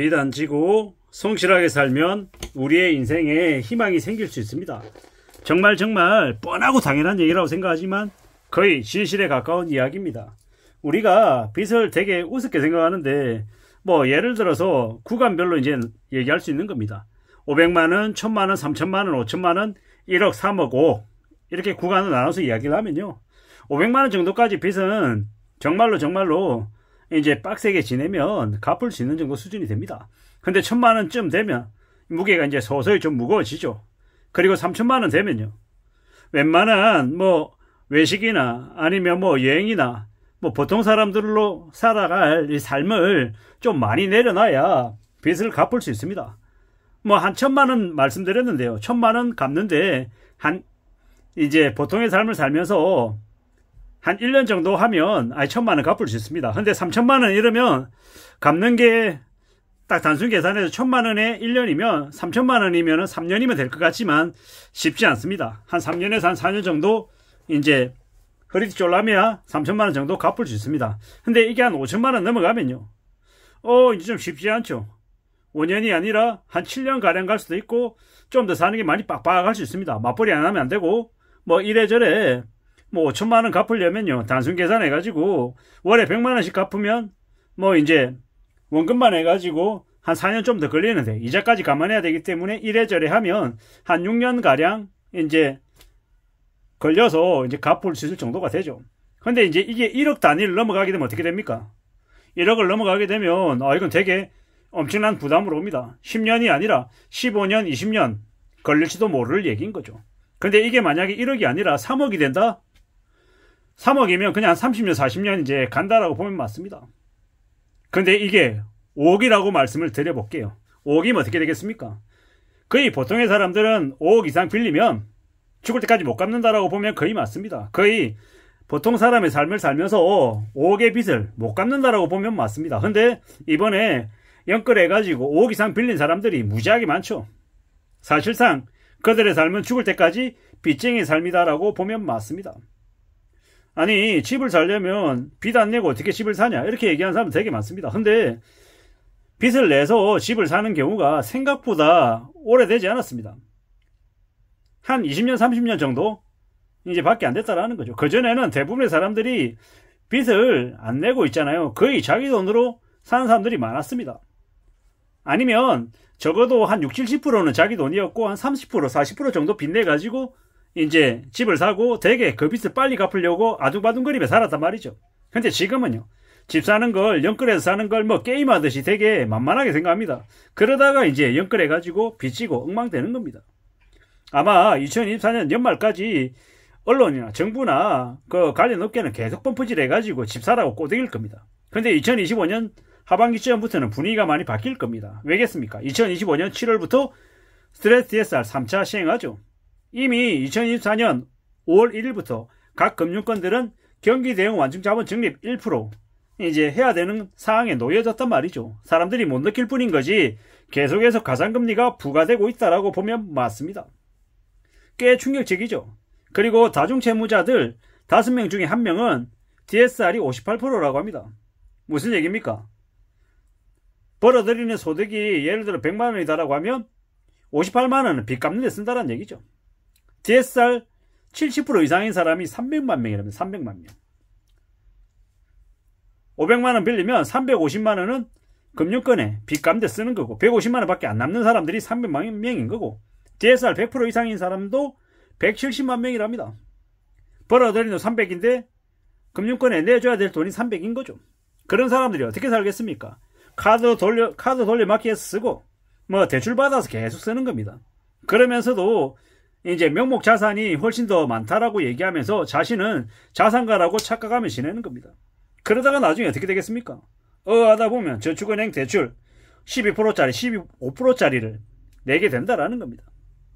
빚단 지고 성실하게 살면 우리의 인생에 희망이 생길 수 있습니다. 정말 정말 뻔하고 당연한 얘기라고 생각하지만 거의 진실에 가까운 이야기입니다. 우리가 빚을 되게 우습게 생각하는데 뭐 예를 들어서 구간별로 이제 얘기할 수 있는 겁니다. 500만 원, 1000만 원, 3000만 원, 5000만 원, 1억, 3억, 5억 이렇게 구간을 나눠서 이야기를 하면요. 500만 원 정도까지 빚은 정말로 정말로 이제 빡세게 지내면 갚을 수 있는 정도 수준이 됩니다. 근데 천만 원쯤 되면 무게가 이제 서서히 좀 무거워지죠. 그리고 삼천만원 되면요. 웬만한 뭐 외식이나 아니면 뭐 여행이나 뭐 보통 사람들로 살아갈 이 삶을 좀 많이 내려놔야 빚을 갚을 수 있습니다. 뭐 한 천만 원 말씀드렸는데요. 천만 원 갚는데 한 이제 보통의 삶을 살면서 한 1년 정도 하면 아예 천만 원 갚을 수 있습니다. 근데 3천만 원 이러면 갚는 게 딱 단순 계산해서 1 천만 원에 1년이면 3천만 원이면 3년이면 될 것 같지만 쉽지 않습니다. 한 3년에서 한 4년 정도 이제 허리띠 졸라매야 3천만 원 정도 갚을 수 있습니다. 근데 이게 한 5천만 원 넘어가면요. 어, 이제 좀 쉽지 않죠. 5년이 아니라 한 7년가량 갈 수도 있고 좀 더 사는 게 많이 빡빡할 수 있습니다. 맞벌이 안 하면 안 되고 뭐 이래저래 뭐 5천만 원 갚으려면요. 단순 계산해 가지고 월에 100만 원씩 갚으면 뭐 이제 원금만 해 가지고 한 4년 좀 더 걸리는데 이자까지 감안해야 되기 때문에 이래저래 하면 한 6년 가량 이제 걸려서 이제 갚을 수 있을 정도가 되죠. 근데 이제 이게 1억 단위를 넘어가게 되면 어떻게 됩니까? 1억을 넘어가게 되면 아 이건 되게 엄청난 부담으로 옵니다. 10년이 아니라 15년, 20년 걸릴지도 모를 얘기인 거죠. 근데 이게 만약에 1억이 아니라 3억이 된다? 3억이면 그냥 30년, 40년 이제 간다라고 보면 맞습니다. 근데 이게 5억이라고 말씀을 드려볼게요. 5억이면 어떻게 되겠습니까? 거의 보통의 사람들은 5억 이상 빌리면 죽을 때까지 못 갚는다라고 보면 거의 맞습니다. 거의 보통 사람의 삶을 살면서 5억의 빚을 못 갚는다라고 보면 맞습니다. 근데 이번에 연결해가지고 5억 이상 빌린 사람들이 무지하게 많죠. 사실상 그들의 삶은 죽을 때까지 빚쟁이 삶이다라고 보면 맞습니다. 아니 집을 살려면 빚 안 내고 어떻게 집을 사냐 이렇게 얘기하는 사람 되게 많습니다. 근데 빚을 내서 집을 사는 경우가 생각보다 오래되지 않았습니다. 한 20년, 30년 정도 이제 밖에 안 됐다라는 거죠. 그전에는 대부분의 사람들이 빚을 안 내고 있잖아요. 거의 자기 돈으로 사는 사람들이 많았습니다. 아니면 적어도 한 60, 70%는 자기 돈이었고 한 30%, 40% 정도 빚내가지고 이제 집을 사고 되게 그 빚을 빨리 갚으려고 아둥바둥거리며 살았단 말이죠. 근데 지금은요. 집 사는 걸 연끌해서 사는 걸 뭐 게임하듯이 되게 만만하게 생각합니다. 그러다가 이제 연끌해가지고 빚지고 엉망되는 겁니다. 아마 2024년 연말까지 언론이나 정부나 그 관련 업계는 계속 펌프질 해가지고 집 사라고 꼬드길 겁니다. 근데 2025년 하반기쯤부터는 분위기가 많이 바뀔 겁니다. 왜겠습니까? 2025년 7월부터 스트레스 t s r 3차 시행하죠. 이미 2024년 5월 1일부터 각 금융권들은 경기 대응 완충 자본 적립 1% 이제 해야 되는 상황에 놓여졌단 말이죠. 사람들이 못 느낄 뿐인 거지 계속해서 가상금리가 부과되고 있다라고 보면 맞습니다. 꽤 충격적이죠. 그리고 다중채무자들 5명 중에 1명은 DSR이 58%라고 합니다. 무슨 얘기입니까? 벌어들이는 소득이 예를 들어 100만 원이다라고 하면 58만 원은 빚 갚는 데 쓴다는 얘기죠. DSR 70% 이상인 사람이 300만 명이라면 300만 명. 500만 원 빌리면 350만 원은 금융권에 빚 감대 쓰는 거고 150만 원밖에 안 남는 사람들이 300만 명인 거고 DSR 100% 이상인 사람도 170만 명이랍니다. 벌어들이는 300인데 금융권에 내줘야 될 돈이 300인 거죠. 그런 사람들이 어떻게 살겠습니까? 카드 돌려 카드 돌려 막기해서 쓰고 뭐 대출 받아서 계속 쓰는 겁니다. 그러면서도 이제 명목 자산이 훨씬 더 많다라고 얘기하면서 자신은 자산가라고 착각하며 지내는 겁니다. 그러다가 나중에 어떻게 되겠습니까? 어 하다 보면 저축은행 대출 12%짜리, 15%짜리를 내게 된다라는 겁니다.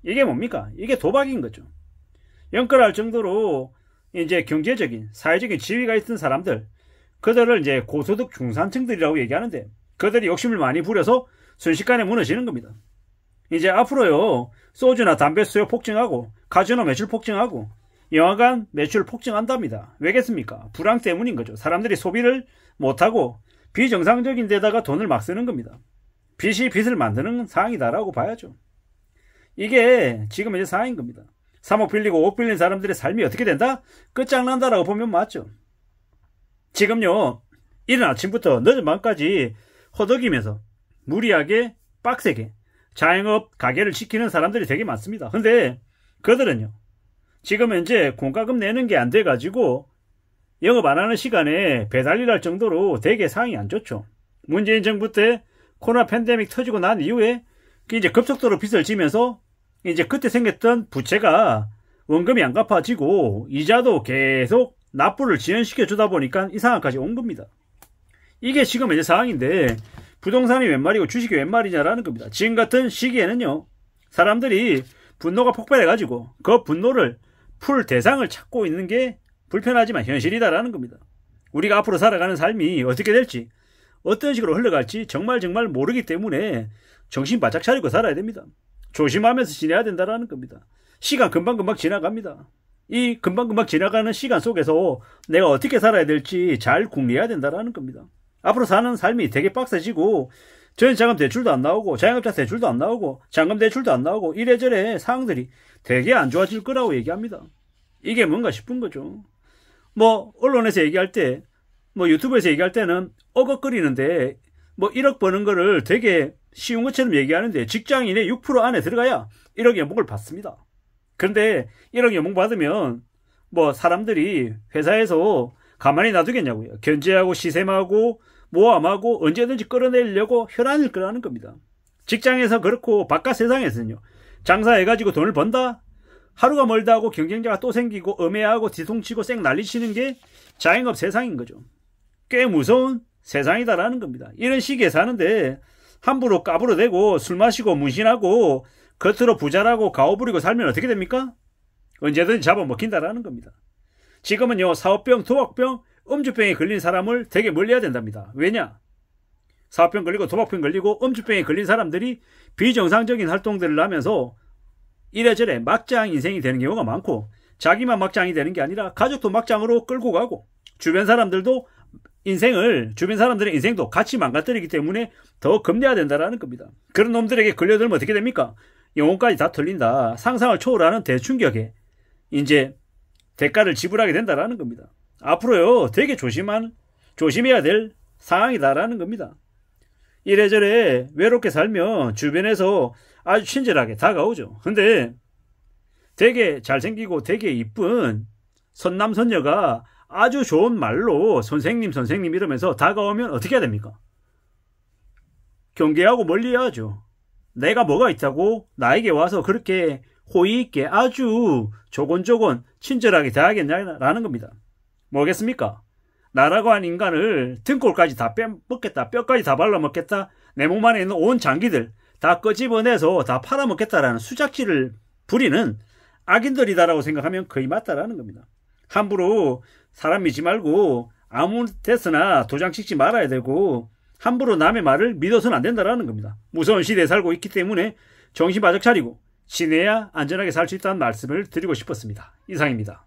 이게 뭡니까? 이게 도박인 거죠. 연끌할 정도로 이제 경제적인, 사회적인 지위가 있던 사람들, 그들을 이제 고소득 중산층들이라고 얘기하는데, 그들이 욕심을 많이 부려서 순식간에 무너지는 겁니다. 이제 앞으로요, 소주나 담배 수요 폭증하고 카지노 매출 폭증하고 영화관 매출 폭증한답니다. 왜겠습니까? 불황 때문인 거죠. 사람들이 소비를 못하고 비정상적인 데다가 돈을 막 쓰는 겁니다. 빚이 빚을 만드는 상황이다라고 봐야죠. 이게 지금 이제 상황인 겁니다. 3억 빌리고 5억 빌린 사람들의 삶이 어떻게 된다? 끝장난다라고 보면 맞죠. 지금요, 이른 아침부터 늦은 밤까지 허덕이면서 무리하게 빡세게 자영업 가게를 시키는 사람들이 되게 많습니다. 근데 그들은요. 지금 현재 공과금 내는 게 안 돼가지고 영업 안 하는 시간에 배달일 할 정도로 되게 상황이 안 좋죠. 문재인 정부 때 코로나 팬데믹 터지고 난 이후에 이제 급속도로 빚을 지면서 이제 그때 생겼던 부채가 원금이 안 갚아지고 이자도 계속 납부를 지연시켜 주다 보니까 이 상황까지 온 겁니다. 이게 지금 이제 상황인데 부동산이 웬 말이고 주식이 웬 말이냐라는 겁니다. 지금 같은 시기에는요. 사람들이 분노가 폭발해가지고 그 분노를 풀 대상을 찾고 있는 게 불편하지만 현실이다라는 겁니다. 우리가 앞으로 살아가는 삶이 어떻게 될지 어떤 식으로 흘러갈지 정말 정말 모르기 때문에 정신 바짝 차리고 살아야 됩니다. 조심하면서 지내야 된다라는 겁니다. 시간 금방금방 지나갑니다. 이 금방금방 지나가는 시간 속에서 내가 어떻게 살아야 될지 잘 궁리해야 된다라는 겁니다. 앞으로 사는 삶이 되게 빡세지고 전는 자금 대출도 안 나오고 자영업자 대출도 안 나오고 잔금 대출도 안 나오고 이래저래 상황들이 되게 안 좋아질 거라고 얘기합니다. 이게 뭔가 싶은 거죠. 뭐 언론에서 얘기할 때, 뭐 유튜브에서 얘기할 때는 어걱거리는데 뭐 1억 버는 거를 되게 쉬운 것처럼 얘기하는데 직장인의 6% 안에 들어가야 1억 연봉을 받습니다. 그런데 1억 연봉 받으면 뭐 사람들이 회사에서 가만히 놔두겠냐고요. 견제하고 시샘하고 모함하고 언제든지 끌어내려고 혈안을 끌어하는 겁니다. 직장에서 그렇고 바깥 세상에서는요. 장사해가지고 돈을 번다? 하루가 멀다 하고 경쟁자가 또 생기고 음해하고 뒤통치고 쌩 난리치는 게 자영업 세상인 거죠. 꽤 무서운 세상이다라는 겁니다. 이런 시기에 사는데 함부로 까불어대고 술 마시고 문신하고 겉으로 부자라고 가오부리고 살면 어떻게 됩니까? 언제든 잡아먹힌다라는 겁니다. 지금은요 사업병, 도박병 음주병에 걸린 사람을 되게 멀리해야 된답니다. 왜냐? 사업병 걸리고 도박병 걸리고 음주병에 걸린 사람들이 비정상적인 활동들을 하면서 이래저래 막장 인생이 되는 경우가 많고 자기만 막장이 되는 게 아니라 가족도 막장으로 끌고 가고 주변 사람들도 인생을 주변 사람들의 인생도 같이 망가뜨리기 때문에 더 겁내야 된다라는 겁니다. 그런 놈들에게 걸려들면 어떻게 됩니까? 영혼까지 다 털린다. 상상을 초월하는 대충격에 이제 대가를 지불하게 된다라는 겁니다. 앞으로요 되게 조심한 조심해야 될 상황이다라는 겁니다. 이래저래 외롭게 살면 주변에서 아주 친절하게 다가오죠. 근데 되게 잘생기고 되게 이쁜 선남선녀가 아주 좋은 말로 선생님 선생님 이러면서 다가오면 어떻게 해야 됩니까? 경계하고 멀리해야죠. 내가 뭐가 있다고 나에게 와서 그렇게 호의 있게 아주 조곤조곤 친절하게 대하겠냐라는 겁니다. 뭐겠습니까? 나라고 한 인간을 등골까지 다 빼먹겠다, 뼈까지 다 발라먹겠다, 내 몸 안에 있는 온 장기들 다꺼집어내서다 팔아먹겠다라는 수작질을 부리는 악인들이다라고 생각하면 거의 맞다라는 겁니다. 함부로 사람 믿지 말고 아무 데서나 도장 찍지 말아야 되고 함부로 남의 말을 믿어서는 안 된다라는 겁니다. 무서운 시대에 살고 있기 때문에 정신 바짝 차리고 지내야 안전하게 살 수 있다는 말씀을 드리고 싶었습니다. 이상입니다.